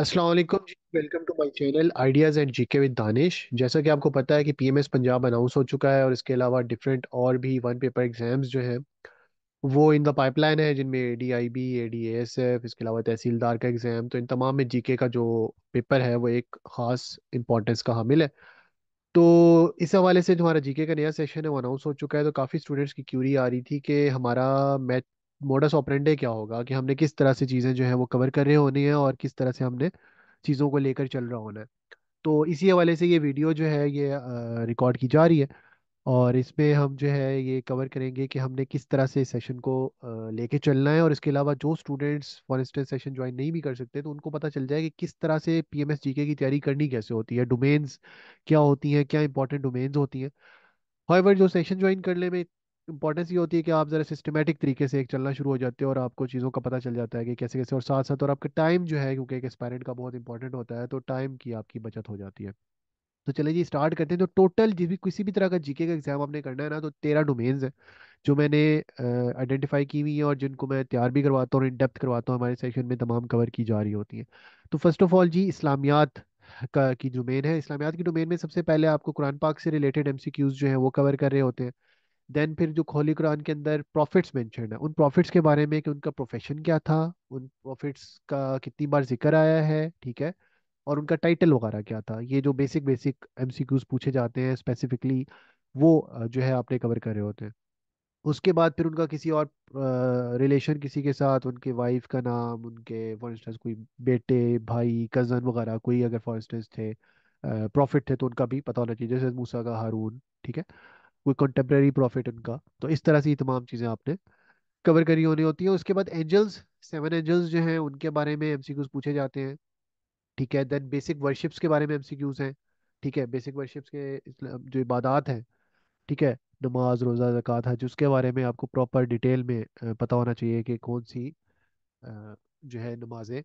Aslam ji welcome to my channel ideas and G K with Danish जैसा कि आपको पता है कि एस पंजाब अनाउंस हो चुका है और इसके अलावा डिफरेंट और भी वन पेपर एग्ज़ाम्स जो हैं वो इन द पाइपलाइन है जिनमें A D I B A D S F इसके अलावा तहसीलदार का एग्ज़ाम तो इन तमाम में के का जो पेपर है वो एक ख़ास इंपॉर्टेंस का हामिल है तो इस हवाले से जो हमारा के का नया सेशन है वो अनाउंस हो चुका है तो काफ़ी स्टूडेंट्स की क्यूरी आ रही थी कि हमारा मैथ मोडस ऑपरेंडे क्या होगा कि हमने किस तरह से चीज़ें जो है वो कवर कर रहे होनी है और किस तरह से हमने चीज़ों को लेकर चल रहा होना है तो इसी हवाले से ये वीडियो जो है ये रिकॉर्ड की जा रही है और इसमें हम जो है ये कवर करेंगे कि हमने किस तरह से सेशन को लेके चलना है और इसके अलावा जो students for instance session join नहीं भी कर सकते तो उनको पता चल जाए कि किस तरह से पीएमएस जीके की तैयारी करनी कैसे होती है डोमेन्स क्या होती हैं क्या इंपॉर्टेंट डोमेन्स होती हैं हाईवर जो सेशन ज्वाइन करने में इंपॉर्टेंस ये होती है कि आप ज़रा सिस्टमेटिक तरीके से एक चलना शुरू हो जाते हो और आपको चीज़ों का पता चल जाता है कि कैसे कैसे और साथ साथ और आपका टाइम जो है क्योंकि एक एक्सपायरेंट का बहुत इंपॉर्टेंट होता है तो टाइम की आपकी बचत हो जाती है तो चले जी स्टार्ट करते हैं तो टोटल जिस भी किसी भी तरह का जीके का एग्जाम आपने करना है ना तो तेरह डोमेन्स है जो मैंने आइडेंटिफाई की हुई हैं और जिनको मैं तैयार भी करवाता हूँ इन डेप्थ करवाता हूँ हमारे सेशन में तमाम कवर की जा रही होती हैं तो फर्स्ट ऑफ ऑल जी इस्लामियात का की डोमेन है इस्लामियात की डोमेन में सबसे पहले आपको कुरान पाक से रिलेटेड क्यूज़ जो है वो कवर कर रहे होते हैं देन फिर जो खोली कुरान के अंदर प्रॉफिट्स मैंशन है उन प्रॉफिट्स के बारे में कि उनका प्रोफेशन क्या था उन प्रॉफिट्स का कितनी बार जिक्र आया है ठीक है और उनका टाइटल वगैरह क्या था ये जो बेसिक बेसिक एमसीक्यूज पूछे जाते हैं स्पेसिफिकली वो जो है आपने कवर कर रहे होते हैं उसके बाद फिर उनका किसी और रिलेशन किसी के साथ उनके वाइफ का नाम उनके फॉर इंस्टेंस कोई बेटे भाई कज़न वगैरह कोई अगर फॉर इंस्टेंस थे प्रॉफिट थे तो उनका भी पता होना चाहिए जैसे मूसा का हारून ठीक है कोई कंटेम्प्रेरी प्रॉफिट उनका तो इस तरह से ये तमाम चीज़ें आपने कवर करी होनी होती हैं उसके बाद एंजल्स सेवन एंजल्स जो हैं उनके बारे में एम पूछे जाते हैं ठीक है देन बेसिक वर्शिप्स के बारे में एम हैं ठीक है बेसिक वर्शिप्स के मतलब जो इबादात हैं ठीक है नमाज रोज़ा जक़ात हज उसके बारे में आपको प्रॉपर डिटेल में पता होना चाहिए कि कौन सी जो है नमाजें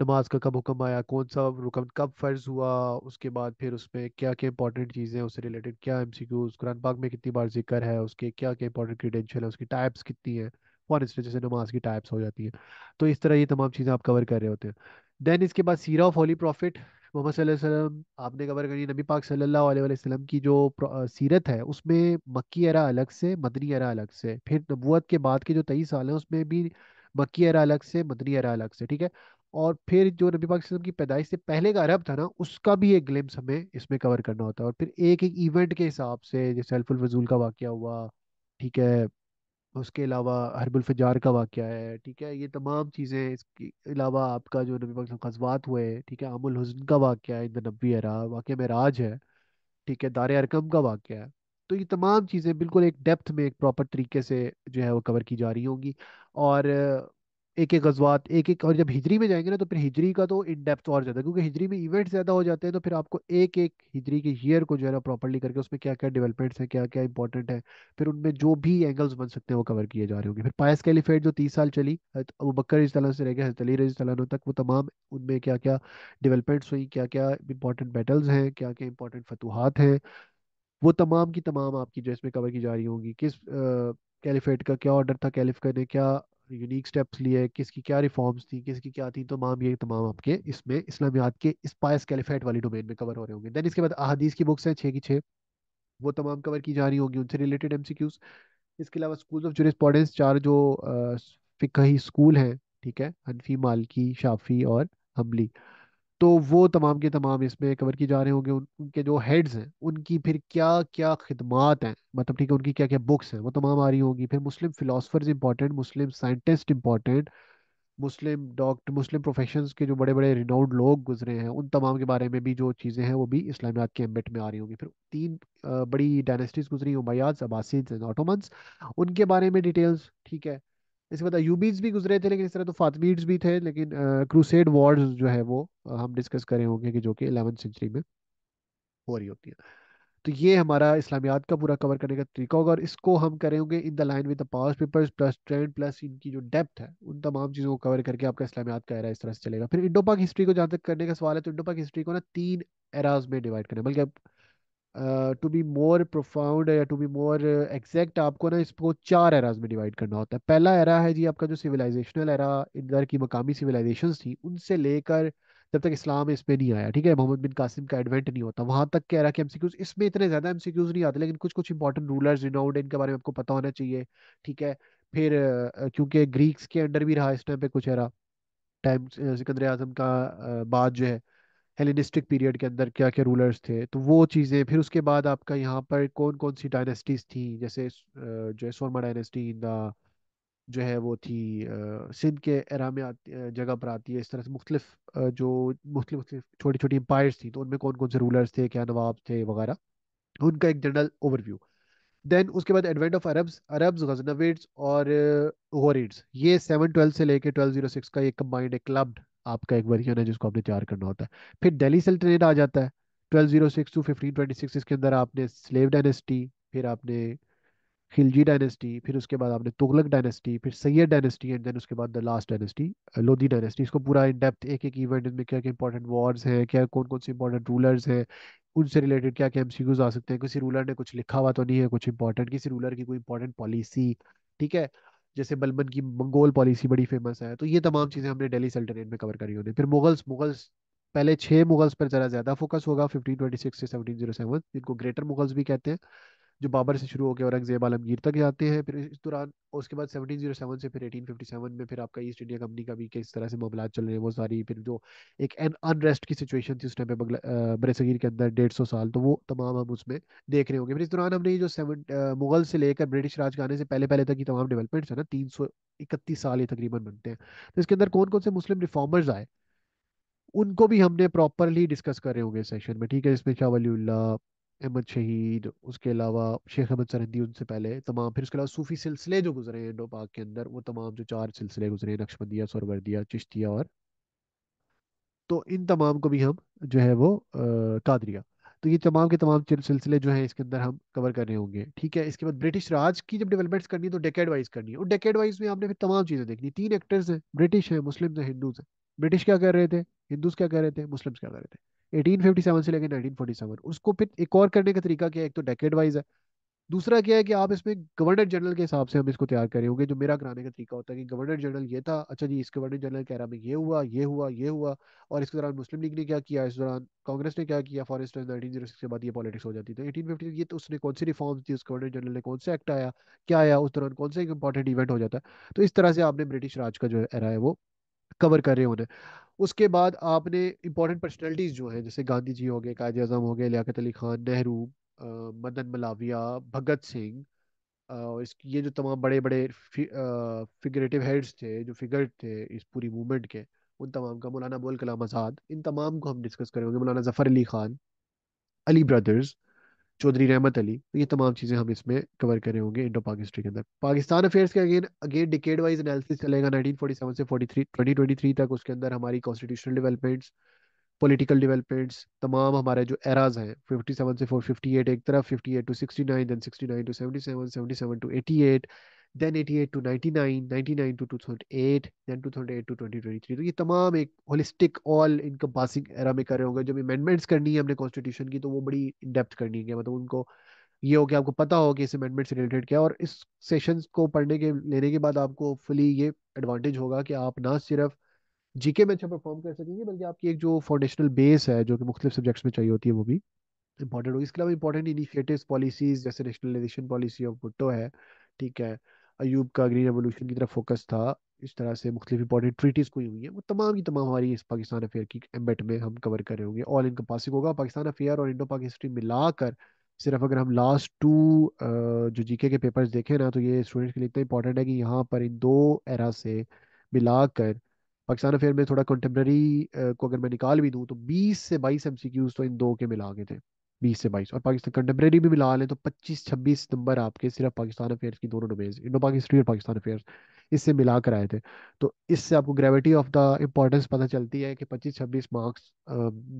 नमाज का कब हुक्म आया कौन सा रुकन कब फ़र्ज हुआ उसके बाद फिर उसमें क्या क्या इंपॉर्टेंट चीज़ें उससे रिलेटेड क्या एम सी क्यूज कुरान पाक में कितनी बार जिक्र है उसके क्या क्या इंपॉर्टेंट क्रीडेंशियल है उसकी टाइप्स कितनी है फॉर इंस्टेंस जैसे नमाज की टाइप्स हो जाती हैं तो इस तरह ये तमाम चीज़ें आप कवर कर रहे होते हैं देन इसके बाद सीरा ऑफ होली प्रॉफिट मोहम्मद वसल्लम आपने कवर करी नबी पाक सल्लल्लाहु अलैहि वसल्लम की जो सीरत है उसमें मक्की एरा अलग से मदनी एरा अलग से फिर नबूत के बाद के जो तेईस साल हैं उसमें भी मक्की एरा अलग से मदनी एरा अलग से ठीक है और फिर जो नबी पाक की पैदाइश से पहले का अरब था ना उसका भी एक ग्लिम्स हमें इसमें कवर करना होता है और फिर एक एक इवेंट के हिसाब से जैसे अल्फुलफजूल का वाक़ हुआ ठीक है उसके अलावा हरबुलफजार का वाक़ है ठीक है ये तमाम चीज़ें इसके अलावा आपका जो नबी पाक गजवात हुए ठीक है अमुल हजन का वाक्य है इन नबी अरा वाक़ राज है ठीक है दार अरकम का वाक़ है तो ये तमाम चीज़ें बिल्कुल एक डेप्थ में एक प्रॉपर तरीके से जो है वो कवर की जा रही होंगी और एक एक गजबात एक एक और जब हिजरी में जाएंगे ना तो फिर हिजरी का तो इन डेप्थ तो और ज़्यादा क्योंकि हिजरी में इवेंट ज़्यादा हो जाते हैं तो फिर आपको एक एक हिजरी के ईयर को जो है ना प्रॉपरली करके उसमें क्या क्या डेवलपमेंट्स हैं क्या क्या इंपॉर्टेंट है फिर उनमें जो भी एंगल्स बन सकते हैं वो कवर किए जा रहे होंगे फिर पायस कैलीफेट जो तीस साल चली तो अबू बकर से रह गया हजरत अली रजी तक वो तमाम उनमें क्या क्या डेवलपमेंट्स हुई क्या क्या इंपॉर्टेंट बैटल्स हैं क्या क्या इंपॉर्टेंट फतूहत हैं वो तमाम की तमाम आपकी जो इसमें कवर की जा रही होंगी किस कैलिफेट का क्या ऑर्डर था कैलिफ का ने क्या यूनिक स्टेप्स लिए किसकी क्या रिफॉर्म्स थी किसकी क्या थी तमाम ये तमाम आपके इसमें इस्लामियात के स्पाइस कैलिफेट वाली डोमेन में कवर हो रहे होंगे देन इसके बाद अहदीस की बुक्स हैं छः की छः वो तमाम कवर की जा रही होंगी उनसे रिलेटेड एम इसके अलावा स्कूल ऑफ जुरिस्पॉडेंस चार जो फ़िकही स्कूल हैं ठीक है हनफी मालकी शाफी और हमली तो वो तमाम के तमाम इसमें कवर किए जा रहे होंगे उन, उनके जो हेड्स हैं उनकी फिर क्या क्या खिदमात हैं मतलब ठीक है उनकी क्या क्या बुक्स हैं वो तमाम आ रही होंगी फिर Muslim philosophers important Muslim scientist important Muslim doctor Muslim profession के जो बड़े बड़े रिनाउंड लोग गुजरे हैं उन तमाम के बारे में भी जो चीज़ें हैं वो भी इस्लामियात के एम्बेट में आ रही होंगी फिर तीन बड़ी डायनेस्टीज़ गुजरी उमैयाद अबासीद एंड उनके बारे में डिटेल्स ठीक है इसके बाद अयूबीज भी गुजरे थे लेकिन इस तरह तो फातमीड्स भी थे लेकिन क्रूसेड वॉर्स जो है वो हम डिस्कस करें होंगे कि जो कि एलेवन सेंचुरी में हो रही होती है तो ये हमारा इस्लामियात का पूरा कवर करने का तरीका होगा और इसको हम करें होंगे in the line with the past papers plus trend plus इनकी जो डेप्थ है उन तमाम चीज़ों को कवर करके आपका इस्लामियात का एरा इस तरह से चलेगा फिर इंडो पाक हिस्ट्री को जहाँ तक करने का सवाल है तो इंडो पाक हिस्ट्री को ना तीन एराज में डिवाइड करें बल्कि टू बी मोर प्रोफाउंड या टू बी मोर एग्जैक्ट आपको ना इसको चार एराज में डिवाइड करना होता है पहला एरा है जी आपका जो सिविलाइजेशनल एरा इधर की मकामी सिविलाइजेशन थी उनसे लेकर जब तक इस्लाम इसमें नहीं आया ठीक है मोहम्मद बिन कासिम का एडवेंट नहीं होता वहां तक के एरा के एमसीक्यूज इसमें इतने ज्यादा एमसीक्यूज नहीं आते लेकिन कुछ कुछ इंपॉर्टेंट रूलर्स रिनाउंड इनके बारे में आपको पता होना चाहिए ठीक है फिर क्योंकि ग्रीक्स के अंडर भी रहा इस टाइम पे कुछ एरा टाइम सिकंदर आजम का बाद जो है हेलेनिस्टिक पीरियड के अंदर क्या क्या रूलर्स थे तो वो चीज़ें फिर उसके बाद आपका यहाँ पर कौन कौन सी डायनेस्टीज थी जैसे जो है सोरमा डायनेस्टी इन द जो है वो थी सिंध के एरा में आती जगह पर आती है इस तरह से मुख्तलिफ जो मुख्तलिफ मुख्तलिफ छोटी छोटी एम्पायर्स थी तो उनमें कौन कौन से रूलर्स थे क्या नवाब थे वगैरह तो उनका एक जनरल ओवरव्यू देन उसके बाद advent of Arabs Arabs Ghaznavids और गोरिड्स ये सेवन ट्वेल्व से लेके ट्वेल्व जीरो सिक्स का एक कम्बाइंड एक क्लब्ड आपका एक वर्जन है जिसको आपने तैयार करना होता है फिर दिल्ली सेल आ जाता है twelve zero six to fifteen twenty six इसके अंदर आपने स्लेव डायनेस्टी फिर आपने खिलजी डायनेस्टी फिर उसके बाद आपने तुगलक डायनेस्टी फिर सैयद डायनेस्टी एंड देन उसके बाद the last dynasty Lodhi dynasty इसको पूरा इन डेप्थ एक एक इवेंट इनमें क्या क्या इंपॉर्टेंट वॉर्स हैं क्या कौन कौन से इंपॉर्टेंट रूलर्स हैं उनसे रिलेटेड क्या क्या एमसीक्यूज आ सकते हैं किसी रूलर ने कुछ लिखा हुआ तो नहीं है कुछ इंपॉर्टेंट किसी रूलर की कोई इंपॉर्टेंट पॉलिसी ठीक है जैसे बलबन की मंगोल पॉलिसी बड़ी फेमस है तो ये तमाम चीज़ें हमने डेली सल्टनेट में कवर करी होने फिर मुगल्स मुगल्स पहले छः मुगल्स पर ज़रा ज़्यादा फोकस होगा फिफ्टीन ट्वेंटी सिक्स से सेवनटीन जीरो सेवन जिनको ग्रेटर मुगल्स भी कहते हैं जो बाबर से शुरू होकर औरंगजेब आलमगीर तक जाते हैं फिर इस दौरान उसके बाद 1707 से फिर 1857 में फिर आपका ईस्ट इंडिया कंपनी का भी किस तरह से मामला चल रहे हैं वो सारी फिर जो एक एन अनरेस्ट की सिचुएशन थी उस टाइम पे सगीर के अंदर डेढ़ सौ साल तो वो तमाम हम उसमें देख रहे होंगे फिर इस दौरान हमने जो सेवन मुगल से लेकर ब्रिटिश राज के आने से पहले पहले तक की तमाम डेवलपमेंट्स है ना तीन सौ इकतीस साल ये तकरीबन बनते हैं तो इसके अंदर कौन कौन से मुस्लिम रिफॉर्मर्स आए उनको भी हमने प्रॉपरली डिस्कस कर रहे होंगे सेशन में ठीक है जिसमें शाह वली अहमद शहीद उसके अलावा शेख अहमद सरहदी उनसे पहले तमाम फिर उसके अलावा सूफ़ी सिलसिले जो गुजरे हैं इंडो पाक के अंदर वो तमाम जो चार सिलसिले गुजरे हैं नक्शबंदिया सरवर्दिया चिश्तिया और तो इन तमाम को भी हम जो है वो कादरिया तो ये तमाम के तमाम सिलसिले जो हैं इसके अंदर हम कवर कर रहे होंगे ठीक है इसके बाद ब्रिटिश राज की जब डेवलपमेंट्स करनी है तो डेकेड वाइज करनी है और डेकेड वाइज में आपने फिर तमाम चीज़ें देखनी तीन एक्टर्स हैं ब्रिटिश हैं मुस्लिम हैं हिंदूज हैं ब्रिटिश क्या कर रहे थे हिंदूज क्या कर रहे थे मुस्लिम्स क्या कर रहे थे 1857 से लेकर 1947 उसको फिर एक और करने का तरीका क्या है एक तो डेकेड वाइज है दूसरा क्या है कि आप इसमें गवर्नर जनरल के हिसाब से हम इसको तैयार करें होंगे जो मेरा कराने का तरीका होता है कि गवर्नर जनरल ये था अच्छा जी इस गवर्नर जनरल कह रहा है ये हुआ ये हुआ ये हुआ और इसके दौरान मुस्लिम लीग ने क्या किया इस दौरान कांग्रेस ने क्या किया for instance nineteen zero six के बाद ये पॉलिटिक्स हो जाती थी एटीन फिफ्टी ये तो उसने कौन सी रिफॉर्म्स थी उस गवर्नर जनरल ने कौन सा एक्ट आया क्या आया उस दौरान कौन सा एक इंपॉर्टेंट इवेंट हो जाता है तो इस तरह से आपने ब्रिटिश राज का जो एरा है वो कवर कर रहे होने उसके बाद आपने इम्पोर्टेंट पर्सनैलिटीज़ जो हैं जैसे गांधी जी हो गए कायद अजम हो गए लियाकत अली खान नेहरू मदन मलाविया भगत सिंह और इस ये जो तमाम बड़े बड़े फि, फिगरेटिव हेड्स थे जो फिगर थे इस पूरी मूवमेंट के उन तमाम का मौलाना बोल कलाम आज़ाद इन तमाम को हम डिस्कस करेंगे मौलाना जफ़र अली ख़ान अली ब्रदर्स चौधरी रहमत अली तो ये तमाम चीज़ें हम इसमें कवर करें होंगे इंडो पाक हिस्ट्री के अंदर पाकिस्तान अफेयर्स के again again decade wise analysis चलेगा 1947 से 43 2023 तक उसके अंदर हमारी कॉन्स्टिट्यूशनल डेवलपमेंट्स पॉलिटिकल डेवलपमेंट्स तमाम हमारे जो एराज हैं 57 से 458 एक तरफ 58 to 69 then 69 to 77 77 to 88 then 88 to 99 99 to 2008 then 2008 to 2023 तो ये तमाम एक holistic all encompassing era में कर रहे होंगे जब अमेंडमेंट्स करनी है हमने कॉन्स्टिट्यूशन की तो वो बड़ी इन डेप्थ करनी है मतलब उनको ये हो कि आपको पता हो कि इस अमेंडमेंट से रिलेटेड क्या और इस सेशन को पढ़ने के लेने के बाद आपको फुली ये एडवांटेज होगा कि आप ना सिर्फ जीके में अच्छा परफॉर्म कर सकेंगे बल्कि आपकी एक जो फाउंडेशनल बेस है जो कि मुख्तलिफ सब्जेक्ट्स में चाहिए होती है वो भी इंपॉर्टेंट होगी इसके अलावा इंपॉर्टेंट इनिशिएटिव्स पॉलिसीज जैसे नेशनलाइजेशन पॉलिसी ऑफ भुट्टो है ठीक है अयूब का ग्रीन रेवोल्यूशन की तरफ फोकस था इस तरह से मुख्तलिफ इंपॉर्टेंट ट्रीटीज़ कोई हुई हैं वो तमाम की तमाम हमारी इस पाकिस्तान अफेयर की एम्बेट में हम कवर कर रहे होंगे ऑल इनका पासिक होगा पाकिस्तान अफेयर और इंडो पाक हिस्ट्री मिला कर सिर्फ अगर हम लास्ट टू जो जीके के पेपर्स देखें ना तो ये स्टूडेंट्स के लिए इतना इंपॉर्टेंट है कि यहाँ पर इन दो एरा से मिला कर पाकिस्तान अफेयर में थोड़ा कंटेम्प्रेरी को अगर मैं निकाल भी दूँ तो बीस से बाईस एम तो इन दो के मिला के थे बीस से बाईस और पाकिस्तान कंटेम्प्रेरी भी मिला लें तो पच्चीस छब्बीस नंबर आपके सिर्फ पाकिस्तान अफेयर्स की दोनों डोमेन्स इंडो पाकिस्तानी और पाकिस्तान अफेयर्स इससे मिला कर आए थे तो इससे आपको ग्रेविटी ऑफ द इम्पोर्टेंस पता चलती है कि पच्चीस छब्बीस मार्क्स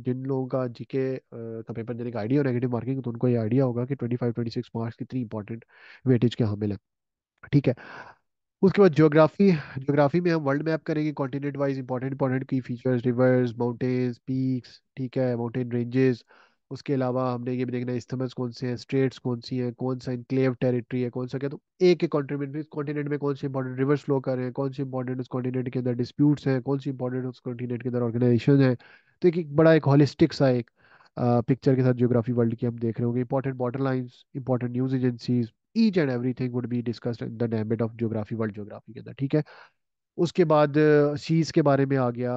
जिन लोगों का जीके का पेपर देने का आइडिया और नेगेटिव मार्किंग तो उनको ये आइडिया होगा कि twenty five twenty six marks की थ्री इंपॉर्टेंट वेटेज के हमें लग ठीक है उसके बाद जियोग्राफी जियोग्राफी में हम वर्ल्ड मैप करेंगे कॉन्टिनेंट वाइज इंपॉर्टेंट इंपॉर्टेंट की फीचर्स रिवर्स माउंटेन्स पीक्स ठीक है माउंटेन रेंजेस उसके अलावा हमने ये भी देखना है इस्थमस कौन से हैं स्टेट्स कौन सी हैं कौन सा इंक्लेव टेरिटरी है कौन सा क्या तो एक एक कॉन्टिनेंट कॉन्टिनेंट में कौन से इंपॉर्टेंट रिवर्स फ्लो कर रहे हैं कौन से इंपॉर्टेंट उस कॉन्टिनेंट के अंदर डिस्प्यूट्स हैं कौन सी इंपॉर्टेंट उस कॉन्टिनेंट के अंदर ऑर्गेनाइजेशन है तो एक, एक बड़ा एक हॉलिस्टिक सा एक पिक्चर के साथ जियोग्राफी वर्ल्ड की हम देख रहे होंगे important border lines important news agencies each and thing would be discussed in the ambit of geography world geography के अंदर ठीक है उसके बाद सीज़ के बारे में आ गया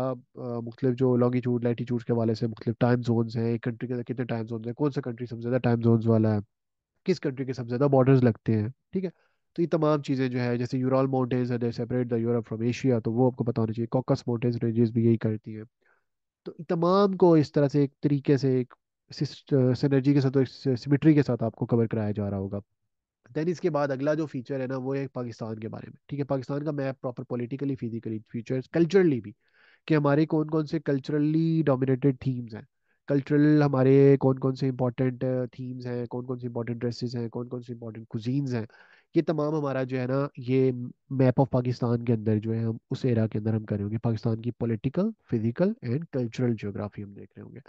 मुख्तलिफ जो लॉन्गिट्यूड लैटीट्यूड के वाले से मुख्तलिफ टाइम जोनस हैं एक कंट्री के अंदर कितने टाइम जोन हैं कौन सा कंट्री सबसे ज़्यादा टाइम जोनस वाला है किस कंट्री के सबसे ज़्यादा बॉर्डर्स लगते हैं ठीक है तो ये तमाम चीज़ें जो है जैसे यूरल माउंटेन्स है separate the Europe from Asia तो वो आपको पता होना चाहिए कॉकस माउंटेन्स रेंजेस भी यही करती हैं तो तमाम को इस तरह से एक तरीके से एक सिनर्जी के साथ तो सिमिट्री के साथ आपको कवर कराया जा रहा होगा देन इसके बाद अगला जो फीचर है ना वो है पाकिस्तान के बारे में ठीक है पाकिस्तान का map proper politically physically feature culturally भी कि हमारे कौन कौन से कल्चरली डोमिनेटेड थीम्स हैं कल्चरल हमारे कौन कौन से इंपॉर्टेंट थीम्स uh, हैं कौन कौन से इंपॉर्टेंट ड्रेसेस हैं कौन कौन से इंपॉर्टेंट कुजीन्स हैं ये तमाम हमारा जो है ना ये मैप ऑफ पाकिस्तान के अंदर जो है हम उस एरा के अंदर हम करेंगे पाकिस्तान की political physical and cultural geography हम देख रहे होंगे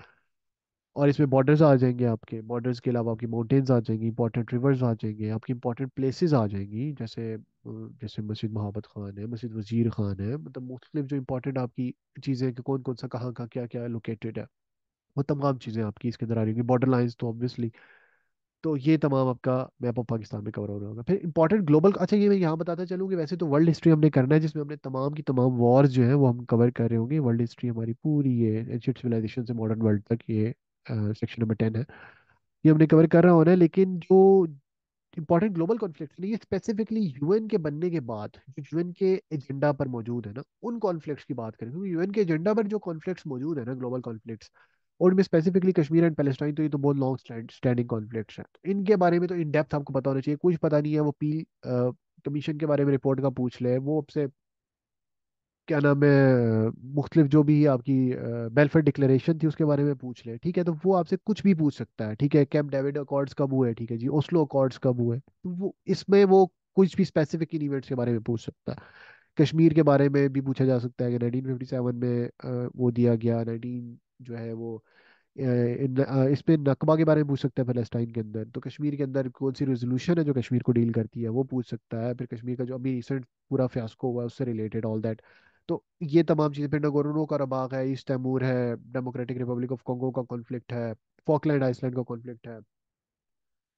और इसमें बॉर्डर्स आ जाएंगे आपके बॉर्डर्स के अलावा आपकी माउंटेन्स आ जाएंगी इंपॉर्टेंट रिवर्स आ जाएंगे आपकी इंपॉर्टेंट प्लेसेस आ जाएंगी जैसे जैसे मस्जिद मोहब्बत खान है मस्जिद वजीर खान है मतलब मुख्तलिफ जो इंपॉर्टेंट आपकी चीज़ें हैं कि कौन कौन सा कहाँ का क्या क्या लोकेटेड है वो तमाम चीज़ें आपकी इसके अंदर आ रही होंगी बॉर्डर लाइन्स तो ऑब्वियसली तो ये तमाम आपका मैप ऑफ पाकिस्तान में कवर हो रहा होगा फिर इंपॉर्टेंट ग्लोबल अच्छा ये मैं यहाँ बताता चलूँ कि वैसे तो वर्ल्ड हिस्ट्री हमने करना है जिसमें हमने तमाम की तमाम वॉर्स जो है वो हम कवर कर रहे होंगे वर्ल्ड हिस्ट्री हमारी पूरी है एंशियट सिविलाइजेशन से मॉडर्न वर्ल्ड तक ये सेक्शन नंबर टेन है ये हमने कवर कर रहा होना है लेकिन जो इम्पोर्टेंट ग्लोबल कॉन्फ्लिक्ट ये स्पेसिफिकली यूएन के बनने के बाद जो यूएन के एजेंडा पर मौजूद है ना उन कॉन्फ्लिक्ट की बात करें क्योंकि यूएन के एजेंडा पर जो कॉन्फ्लिक्ट मौजूद है ना ग्लोबल कॉन्फ्लिक्ट और उनमें स्पेसिफिकली कश्मीर एंड पेलेस्टाइन तो ये तो बहुत लॉन्ग स्टैंडिंग कॉन्फ्लिक्ट है इनके बारे में तो इन डेप्थ आपको पता होना चाहिए कुछ पता नहीं है वो पी कमीशन के बारे में रिपोर्ट का पूछ ले वो आपसे क्या नाम है मुख्तलिफ जो भी आपकी बेलफेयर डिक्लेरेशन थी उसके बारे में पूछ ले ठीक है तो वो आपसे कुछ भी पूछ सकता है ठीक है कैंप डेविड अकॉर्ड्स कब हुए ठीक है जी ओस्लो अकॉर्ड्स कब हुए तो वो इसमें वो कुछ भी स्पेसिफिक इन इवेंट्स के बारे में पूछ सकता है कश्मीर के बारे में भी पूछा जा सकता है कि सेवन में वो दिया गया नाइनटीन जो है वो इस पे नकबा के बारे में पूछ सकता है फलस्टाइन के अंदर तो कश्मीर के अंदर कौन सी रेजोल्यूशन है जो कश्मीर को डील करती है वो पूछ सकता है फिर कश्मीर का जो अभी रिसेंट पूरा फ्यास्को हुआ उससे रिलेटेड ऑल दैट तो ये तमाम चीज़ें फिर का रबाक है ईस्ट तैमूर है डेमोक्रेटिक रिपब्लिक ऑफ कॉन्गो का कॉन्फ्लिक्ट है फॉकलैंड आइसलैंड का कॉन्फ्लिक्ट है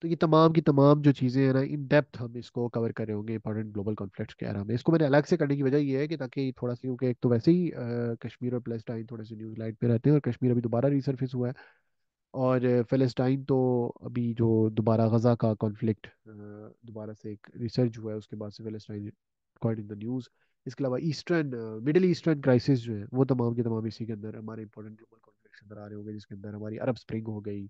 तो ये तमाम की तमाम जो चीज़ें हैं ना इन डेप्थ हम इसको कवर कर रहे होंगे इंपॉर्टेंट ग्लोबल कॉन्फ्लिक्ट्स के आराम में इसको मैंने अलग से करने की वजह ये है कि ताकि थोड़ा सा क्योंकि एक तो वैसे ही आ, कश्मीर और फलस्टाइन थोड़े से न्यूज लाइट पर रहते हैं और कश्मीर अभी दोबारा रिसर्फिस हुआ है और फ़लस्टाइन तो अभी जो दोबारा गज़ा का कॉन्फ्लिक्ट दोबारा से एक रिसर्च हुआ है उसके बाद से फ़लस्टाइन इन द न्यूज़ इसके अलावा ईस्टर्न मिडिल ईस्टर्न क्राइसिस जो है वो तमाम के तमाम इसी के अंदर हमारे इंपॉर्टेंट ग्लोबल कॉन्फ्लिक्स अंदर आ रहे होंगे जिसके अंदर हमारी अरब स्प्रिंग हो गई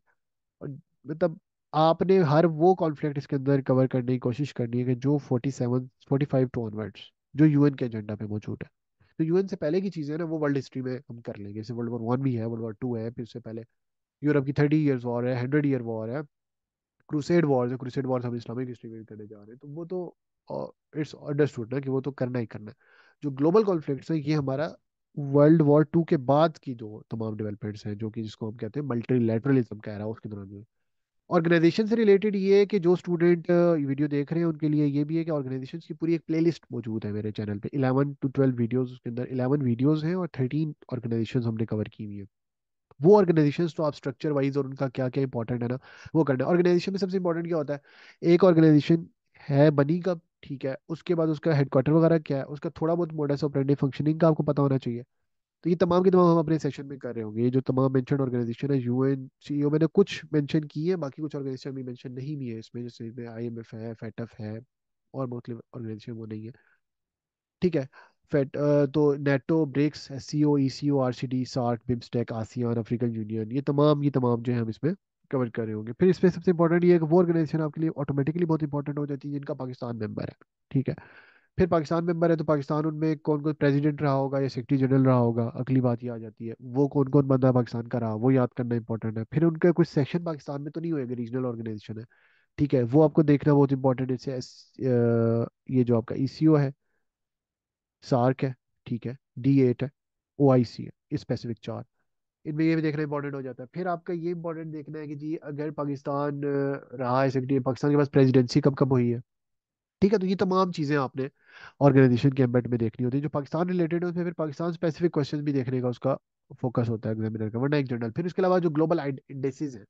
और मतलब आपने हर वो कॉन्फ्लिक्ट इसके अंदर कवर करने की कोशिश करनी है कि जो forty seven forty five to onwards जो एन के एजेंडा पे मौजूद है तो एन से पहले की चीज़ें ना वो वर्ल्ड हिस्ट्री में हम कर लेंगे जैसे वर्ल्ड वॉर वन भी है वर्ल्ड वॉर टू है फिर उससे पहले यूरोप की थर्टी ईयर्स वॉर है हंड्रेड ईयर वॉर है क्रूसेड वॉर्स है क्रूसेड वॉर्स हम इस्लामिक हिस्ट्री में करने जा रहे हैं तो वो तो इट्स अंडरस्टूड ना कि वो तो करना ही करना है जो ग्लोबल कॉन्फ्लिक्ट है ये हमारा वर्ल्ड वॉर टू के बाद की जो तमाम डेवलपमेंट्स हैं जो कि जिसको हम कहते हैं मल्टी लेटरलिज्म कह रहा है उसके दौरान ऑर्गेनाइजेशन से रिलेटेड ये है कि जो स्टूडेंट वीडियो देख रहे हैं उनके लिए ये भी है कि ऑर्गेनाइजेशन की पूरी एक प्लेलिस्ट मौजूद है मेरे चैनल पे 11 टू 12 वीडियोस उसके अंदर 11 वीडियोस हैं और 13 ऑर्गेनाइजेशन हमने कवर की हुई है वो ऑर्गेनाइजेशन तो आप स्ट्रक्चर वाइज और उनका क्या क्या इंपॉर्टेंट है ना वो करना है ऑर्गेनाइजेशन में सबसे इंपॉर्टेंट क्या होता है एक ऑर्गेनाइजेशन है बनी कब ठीक है उसके बाद उसका हेडक्वार्टर वगैरह क्या है उसका थोड़ा बहुत मोडस ऑपरेटिव फंक्शनिंग का आपको पता होना चाहिए तो ये तमाम के तमाम हम अपने सेशन में कर रहे होंगे ये जो तमाम मेंशन ऑर्गेनाइजेशन है यू एन सी ओ मैंने कुछ मेंशन की है बाकी कुछ ऑर्गेनाइजेशन भी मेंशन नहीं भी है इसमें जैसे इसमें एफ है एफ है और बहुत ऑर्गेनाइजेशन वो नहीं है ठीक है फैट तो NATO BRICS S C O E C O R C D SAARC BIMSTEC ASEAN African Union ये तमाम ये तमाम जो है हम इसमें कवर कर रहे होंगे फिर इसमें सबसे इंपॉर्टेंट ये वो ऑर्गेनाइजेशन आपके लिए ऑटोमेटिकली बहुत इंपॉर्टेंट हो जाती है जिनका पाकिस्तान मेंबर है ठीक है फिर पाकिस्तान मेंबर है तो पाकिस्तान उनमें कौन कौन प्रेसिडेंट रहा होगा या सेक्रेटरी जनरल रहा होगा अगली बात ये आ जाती है वो कौन कौन बंदा पाकिस्तान का रहा वो याद करना इंपॉर्टेंट है फिर उनका कुछ सेक्शन पाकिस्तान में तो नहीं होएगा रीजनल ऑर्गेनाइजेशन है ठीक है वो आपको देखना बहुत इंपॉर्टेंट है ये जो आपका ई e है सार्क है ठीक है डी एट है ओ है स्पेसिफिक चार इनमें ये भी देखना इंपॉर्टेंट हो जाता है फिर आपका ये इंपॉर्टेंट देखना है कि जी अगर पाकिस्तान रहा है सेक्रेटरी पाकिस्तान के पास प्रेजिडेंसी कब कब हुई है ठीक है तो ये तमाम चीज़ें आपने ऑर्गेनाइजेशन के एम्बेट में देखनी होती है जो पाकिस्तान रिलेटेड है उसमें फिर पाकिस्तान स्पेसिफिक क्वेश्चन भी देखने का उसका फोकस होता है एग्जामिनर का वरना एक जनरल फिर उसके अलावा जो ग्लोबल इंडेसिस हैं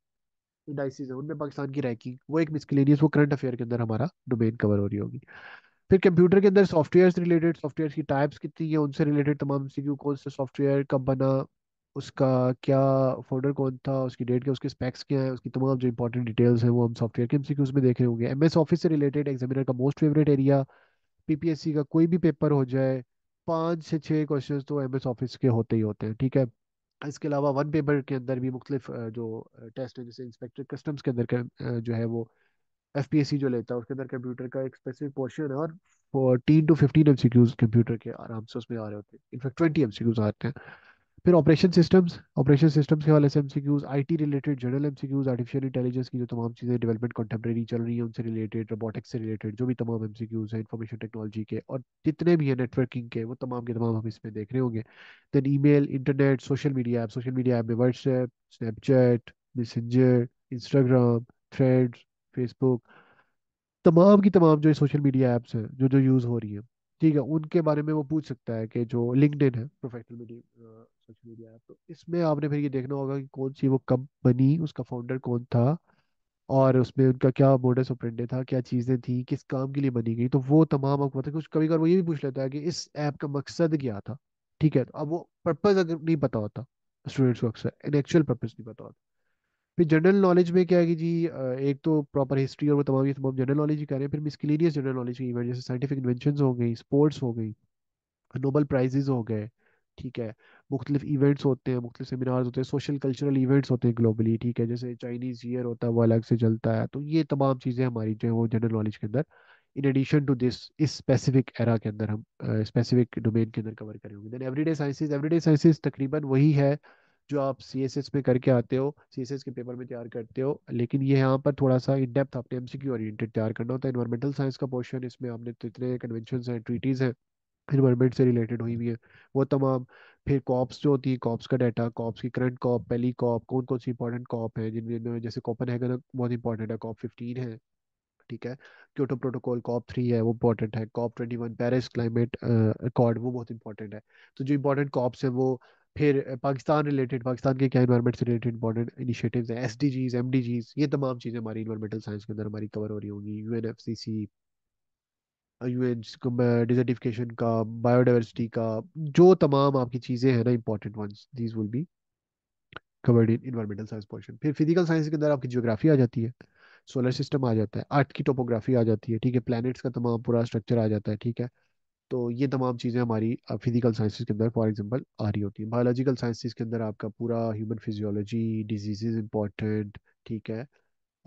इंडाइसिस हैं उनमें पाकिस्तान की रैंकिंग वो एक मिसकलेनियस वो करंट अफेयर के अंदर हमारा डोमेन कवर हो रही होगी फिर कंप्यूटर के अंदर सॉफ्टवेयर रिलेटेड सॉफ्टवेयर की टाइप्स कितनी है उनसे रिलेटेड तमाम सी कौन सा सॉफ्टवेयर कब बना उसका क्या फोल्डर कौन था उसकी डेट क्या उसके स्पेक्स क्या है उसकी तमाम जो इंपॉर्टेंट डिटेल्स हैं वो हम सॉफ्टवेयर के एमसीक्यूज में देख रहे होंगे एमएस ऑफिस से रिलेटेड एग्जामिनर का मोस्ट फेवरेट एरिया पीपीएससी का कोई भी पेपर हो जाए पाँच से छः क्वेश्चन तो एम एस ऑफिस के होते ही होते हैं ठीक है इसके अलावा वन पेपर के अंदर भी मुख्तलिफ जो टेस्ट हैं जैसे इंस्पेक्टर कस्टम्स के अंदर जो है वो एफ पी एस सी जो लेता है उसके अंदर कंप्यूटर का एक स्पेसिफिक पोर्शन है और fourteen to fifteen M C Qs computer के आराम से उसमें आ रहे होते हैं in fact twenty M C Qs आते हैं फिर ऑपरेशन सिस्टम्स ऑपरेशन सिस्टम्स के हवाले से MCQs IT related general MCQs artificial intelligence की जो तमाम चीज़ें डेवलपमेंट कंटेम्प्रेरी चल रही है उनसे रिलेटेड रोबोटिक्स से रिलेटेड जो भी तमाम एमसीक्यूज है इन्फॉर्मेशन टेक्नोलॉजी के और जितने भी हैं नेटवर्किंग के वो तमाम के तमाम हम इसमें देख रहे होंगे then email internet social media app social media app में WhatsApp Snapchat Messenger Instagram thread Facebook तमाम की तमाम जो सोशल मीडिया ऐप्स हैं जो जो यूज़ हो रही हैं ठीक है उनके बारे में वो पूछ सकता है कि जो लिंकड है professional media social media app तो इसमें आपने फिर ये देखना होगा कि कौन सी वो कंपनी उसका फाउंडर कौन था और उसमें उनका क्या मोडस ऑपरेंडे था क्या चीज़ें थी किस काम के लिए बनी गई तो वो तमाम आपको पता कुछ कभी कभी वो ये भी पूछ लेता है कि इस ऐप का मकसद क्या था ठीक है तो अब वो पर्पज़ अगर नहीं पता होता स्टूडेंट्स को अक्सर इन एक्चुअल पर्पज़ नहीं पता होता फिर जनरल नॉलेज में क्या है कि जी एक तो प्रॉपर हिस्ट्री और वो तमाम ये तमाम जनरल नॉलेज ही कर रहे हैं फिर मिसकिलीनियस जनरल नॉलेज के इवेंट जैसे साइंटिफिक इन्वेंशन हो गई स्पोर्ट्स हो गई नोबल प्राइजेज हो गए ठीक है मुख्तलिफ इवेंट्स होते हैं मुख्तलिफ सेमिनार्स होते हैं सोशल कल्चरल इवेंट्स होते हैं ग्लोबली ठीक है जैसे चाइनीज ईयर होता है वो अलग से चलता है तो ये तमाम चीज़ें हमारी जो है वो जनरल नॉलेज के अंदर इन एडिशन टू दिस इस स्पेसिफिक एरा के अंदर हम स्पेसिफिक डोमेन के अंदर कवर करेंगे then everyday sciences everyday sciences तकरीबन वही है जो आप सी एस एस में करके आते हो सी एस एस के पेपर में तैयार करते हो लेकिन ये यहाँ पर थोड़ा सा इन डेप्थ आपने एम सी क्यू ओरिएंटेड तैयार करना होता है इन्वायरमेंटल साइंस का पोर्शन इसमें आपने तो इतने कन्वेंशन हैं ट्रीटीज़ हैं इन्वायरमेंट से रिलेटेड हुई हुई है वो तमाम फिर कॉप्स जो होती है कॉप्स का डाटा कॉप्स की करंट कॉप पहली कॉप कौन कौन सी इंपॉर्टेंट कॉप है जिनमें जैसे कॉपन है बहुत इंपॉर्टेंट है कॉप फिफ्टीन है ठीक है क्योटो प्रोटोकॉल कॉप थ्री है वो इंपॉर्टेंट है COP twenty one Paris climate accord वो बहुत इंपॉर्टेंट है तो जो इंपॉर्टेंट कॉप्स हैं वो फिर पाकिस्तान रिलेटेड पाकिस्तान के क्या इन्वायरमेंट से रिलेटेड इंपॉर्टेंट इनिशिएटिव्स हैं S D Gs M D Gs ये तमाम चीज़ें हमारी इन्वायरमेंटल साइंस के अंदर हमारी कवर हो रही होंगी U N F C C desertification का बायोडाइवर्सिटी का जो तमाम आपकी चीज़ें हैं ना important once these will be covered in environmental science portion फिर फिजिकल साइंस के अंदर आपकी जियोग्राफी आ जाती है सोलर सिस्टम आ जाता है अर्थ की टोपोग्राफी आ जाती है ठीक है प्लैनेट्स का तमाम पूरा स्ट्रक्चर आ जाता है ठीक है तो ये तमाम चीज़ें हमारी फिजिकल साइंस के अंदर फॉर एग्जाम्पल आ रही होती हैं बायोलॉजिकल साइंसिस के अंदर आपका पूरा ह्यूमन फिजियोलॉजी डिजीजेज इंपॉर्टेंट ठीक है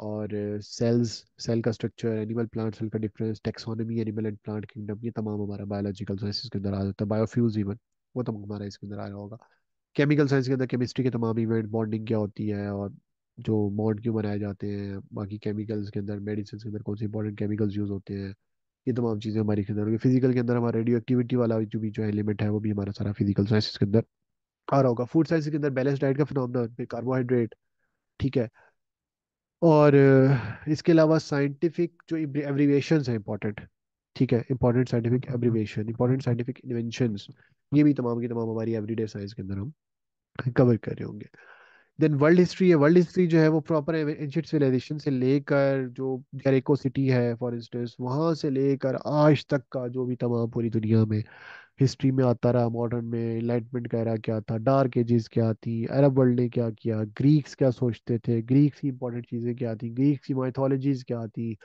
और सेल्स सेल का स्ट्रक्चर एनिमल प्लांट सेल का difference taxonomy animal and plant kingdom ये तमाम हमारा बायोलॉजिकल साइंस के अंदर आ जाता है बायोफ्यूल्स इवन वो तमाम हमारा इसके अंदर आया होगा केमिकल साइंस के अंदर केमिस्ट्री के तमाम इवेंट बॉन्डिंग क्या होती है और जो बॉन्ड क्यों बनाए जाते हैं बाकी केमिकल्स के अंदर मेडिसिन के अंदर कौन से इंपॉर्टेंट केमिकल्स यूज़ होते हैं ये तमाम चीज़ें हमारे के अंदर होगी फिजिकल के अंदर हमारा रेडियो एक्टिविटी वाला जो भी जो एलिमेंट है वो भी हमारा सारा फिजिकल साइंस के अंदर आ रहा होगा फूड साइंस के अंदर बैलेंस डाइट का फिनोमना कार्बोहाइड्रेट ठीक है और इसके अलावा साइंटिफिक जो एब्रीवेशन है इंपॉर्टेंट ठीक है important scientific abbreviation important scientific invention ये भी तमाम की तमाम हमारी एवरीडे साइंस के अंदर हम कवर कर रहे होंगे देन वर्ल्ड हिस्ट्री है वर्ल्ड हिस्ट्री जो है वो प्रॉपर एंशियट सिविलाइजेशन से लेकर जो गैरेको सिटी है फॉर इंस्टेंस वहाँ से लेकर आज तक का जो भी तमाम पूरी दुनिया में हिस्ट्री में आता रहा मॉडर्न में इलाइटमेंट का एरा क्या था डार्क एजेस क्या थी अरब वर्ल्ड ने क्या किया ग्रीक्स क्या सोचते थे ग्रीक्स की इंपॉर्टेंट चीज़ें क्या थी ग्रीक्स की माइथोलॉजीज क्या थी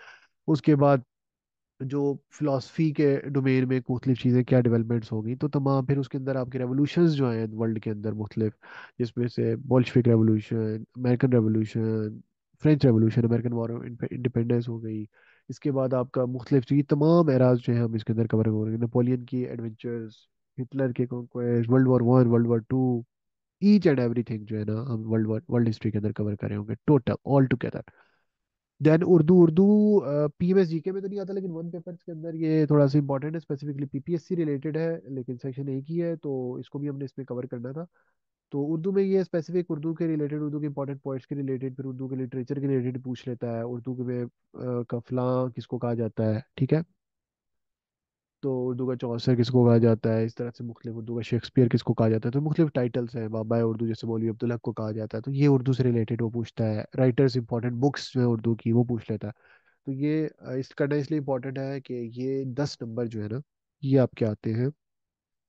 उसके बाद जो फिलासफी के डोमेन में मुख्तलिफ चीज़ें क्या डेवलपमेंट्स हो गई तो तमाम फिर उसके अंदर आपके रेवोलूशन जो आए हैं वर्ल्ड के अंदर मुख्तलिफ जिसमें से Bolshevik revolution American revolution French revolution American war independence हो गई इसके बाद आपका मुख्तलिफ ये तमाम एराज जो है हम इसके अंदर कवर करेंगे नेपोलियन की एडवेंचर्स हिटलर के conquest world war one world war two each and everything जो है ना हम वर्ल्ड वर्ल्ड हिस्ट्री के अंदर कवर करें होंगे total all together then Urdu Urdu PMS GK में तो नहीं आता लेकिन वन पेपर्स के अंदर ये थोड़ा सा इंपॉर्टेंट है स्पेसिफिकली पीपीएससी रिलेटेड है लेकिन सेक्शन एक ही है तो इसको भी हमने इसमें कवर करना था तो उर्दू में ये स्पेसिफिक उर्दू के रिलेटेड उर्दू के इंपॉर्टेंट पॉइंट्स के रिलेटेड फिर उर्दू के लिटरेचर के रिलेटेड पूछ लेता है उर्दू में कफला किसको कहा जाता है ठीक है तो उर्दू का चौसर किसको कहा जाता है इस तरह से मुख्तलिफ उर्दू का शेक्सपियर किसको कहा जाता है तो मुख्तलिफ टाइटल्स हैं बाबा उर्दू जैसे मौलवी अब्दुल हक को कहा जाता है तो ये उर्दू से रिलेटेड वो पूछता है राइटर्स इंपॉर्टेंट बुक्स जो है उर्दू की वो पूछ लेता है तो ये इस करना इसलिए इंपॉर्टेंट है कि ये दस नंबर जो है ना ये आपके आते हैं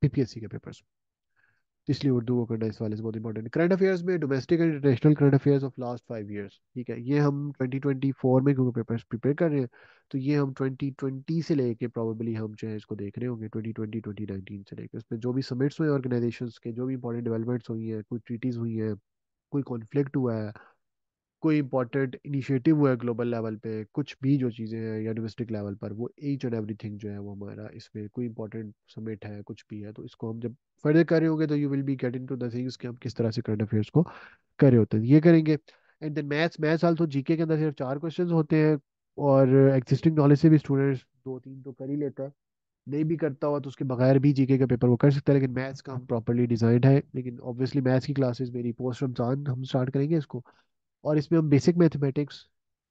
पी के पेपर्स में इसलिए उर्दू को करना इस वाले से बहुत इंपॉर्टेंट करंट अफेयर्स में domestic and international current affairs of last five years ठीक है ये हम 2024 में क्योंकि पेपर्स प्रिपेयर कर रहे हैं तो ये हम 2020 से लेके प्रॉबेबली हम जो है इसको देख रहे होंगे 2020 2019 से लेकर उसमें जो भी समिट्स हुए ऑर्गेनाइजेशन के जो भी इंपॉर्टेंट डेवलपमेंट्स हुई हैं कोई ट्रीटीज़ हुई हैं कोई कॉन्फ्लिक्ट हुआ है कोई इंपॉर्टेंट इनिशिएटिव हुआ है ग्लोबल लेवल पे कुछ भी जो चीज़ें हैं या डोमेस्टिक लेवल पर वो ईच एंड एवरी जो है वो हमारा इसमें कोई इंपॉर्टेंट समिट है कुछ भी है तो इसको हम जब फर्दर कर रहे होंगे तो you will be get into the things कि हम किस तरह से करंट अफेयर्स को कर रहे होते हैं ये करेंगे एंड देन मैथ्स मैथ्स साल तो जीके के अंदर सिर्फ चार क्वेश्चन होते हैं और एग्जिस्टिंग नॉलेज से भी स्टूडेंट्स दो तीन तो कर ही लेता है नहीं भी करता हुआ तो उसके बगैर भी जीके का पेपर वो कर सकता है लेकिन मैथ्स का हम प्रॉपरली डिजाइंड है लेकिन ऑब्वियसली मैथ्स की क्लासेस मेरी पोस्ट रमजान हम स्टार्ट करेंगे इसको और इसमें हम बेसिक मैथमेटिक्स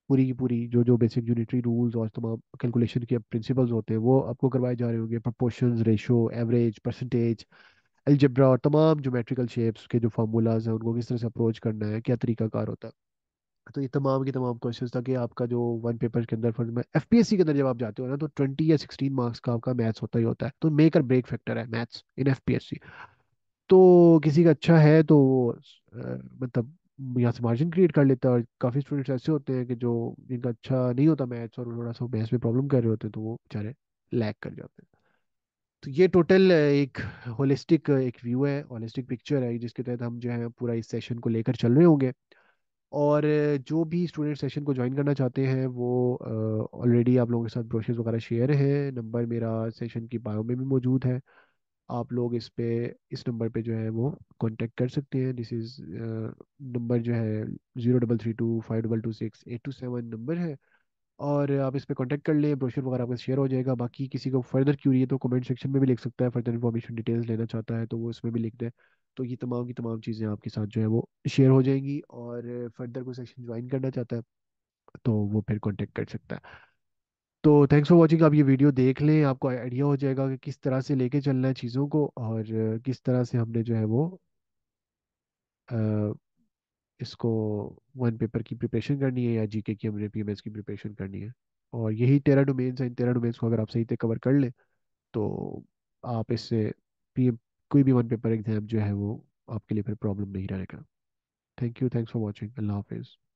पूरी की पूरी जो जो बेसिक यूनिटरी रूल्स और तमाम कैलकुलेशन के प्रिंसिपल्स होते हैं वो आपको करवाए जा रहे होंगे proportion ratio average percentage algebra और तमाम जोमेट्रिकल शेप्स के जो फार्मूलाज हैं उनको किस तरह से अप्रोच करना है क्या तरीकाकार होता है तो ये तमाम के तमाम क्वेश्चन था कि आपका जो वन पेपर के अंदर में एफ के अंदर जब आप जाते हो ना तो ट्वेंटी या सिक्सटीन मार्क्स का आपका मैथ्स होता ही होता है तो मेक अर ब्रेक फैक्टर है मैथ्स इन एफ तो किसी का अच्छा है तो मतलब यहाँ से मार्जिन क्रिएट कर लेता है और काफ़ी स्टूडेंट्स ऐसे होते हैं कि जो जिनका अच्छा नहीं होता मैथ्स और थोड़ा सा बहस में प्रॉब्लम कर रहे होते हैं तो वो बेचारे लैक कर जाते हैं तो ये टोटल एक होलिस्टिक एक व्यू है होलिस्टिक पिक्चर है जिसके तहत हम जो है पूरा इस सेशन को लेकर चल रहे होंगे और जो भी स्टूडेंट सेशन को ज्वाइन करना चाहते हैं वो ऑलरेडी आप लोगों के साथ ब्रोशर्स वगैरह शेयर हैं नंबर मेरा सेशन की बायो में भी मौजूद है आप लोग इस पे इस नंबर पे जो है वो कांटेक्ट कर सकते हैं दिस इज़ नंबर जो है zero double three two five double two six eight two seven number है और आप इस पर कांटेक्ट कर लें ब्रोशर वगैरह आपका शेयर हो जाएगा बाकी किसी को फर्दर क्यूरी है तो कमेंट सेक्शन में भी लिख सकता है फर्दर इन्फॉर्मेशन डिटेल्स लेना चाहता है तो वो इसमें भी लिख दें तो ये तमाम की तमाम चीज़ें आपके साथ जो है वो शेयर हो जाएंगी और फर्दर कोई सेक्शन ज्वाइन करना चाहता है तो वो फिर कॉन्टेक्ट कर सकता है तो थैंक्स फॉर वाचिंग आप ये वीडियो देख लें आपको आइडिया हो जाएगा कि किस तरह से लेके चलना है चीज़ों को और किस तरह से हमने जो है वो आ, इसको वन पेपर की प्रिपरेशन करनी है या जीके की हमने पीएमएस की प्रिपरेशन करनी है और यही तेरह डोमेन्स हैं इन तेरह डोमेन्स को अगर आप सही से कवर कर लें तो आप इससे पी कोई भी वन पेपर एग्जाम जो है वो आपके लिए फिर प्रॉब्लम नहीं रहेगा thank you thanks for watching अल्लाह हाफिज़